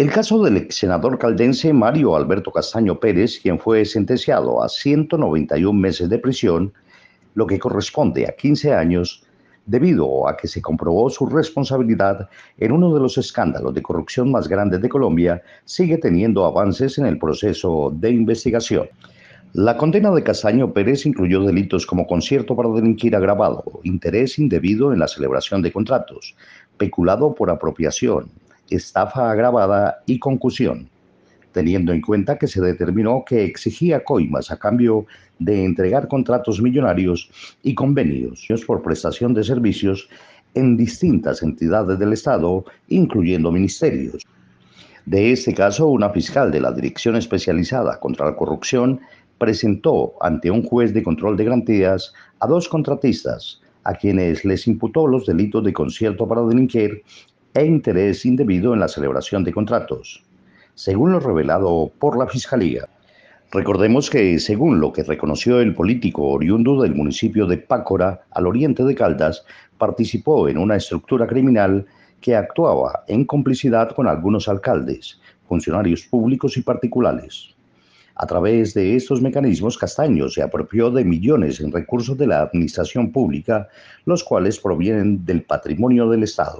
El caso del ex senador caldense Mario Alberto Castaño Pérez, quien fue sentenciado a 191 meses de prisión, lo que corresponde a 15 años, debido a que se comprobó su responsabilidad en uno de los escándalos de corrupción más grandes de Colombia, sigue teniendo avances en el proceso de investigación. La condena de Castaño Pérez incluyó delitos como concierto para delinquir agravado, interés indebido en la celebración de contratos, peculado por apropiación, estafa agravada y concusión, teniendo en cuenta que se determinó que exigía coimas a cambio de entregar contratos millonarios y convenios por prestación de servicios en distintas entidades del Estado, incluyendo ministerios. De este caso, una fiscal de la Dirección Especializada contra la Corrupción presentó ante un juez de control de garantías a dos contratistas, a quienes les imputó los delitos de concierto para delinquir e interés indebido en la celebración de contratos, según lo revelado por la Fiscalía. Recordemos que, según lo que reconoció el político oriundo del municipio de Pácora, al oriente de Caldas, participó en una estructura criminal que actuaba en complicidad con algunos alcaldes, funcionarios públicos y particulares. A través de estos mecanismos, Castaño se apropió de millones en recursos de la administración pública, los cuales provienen del patrimonio del Estado.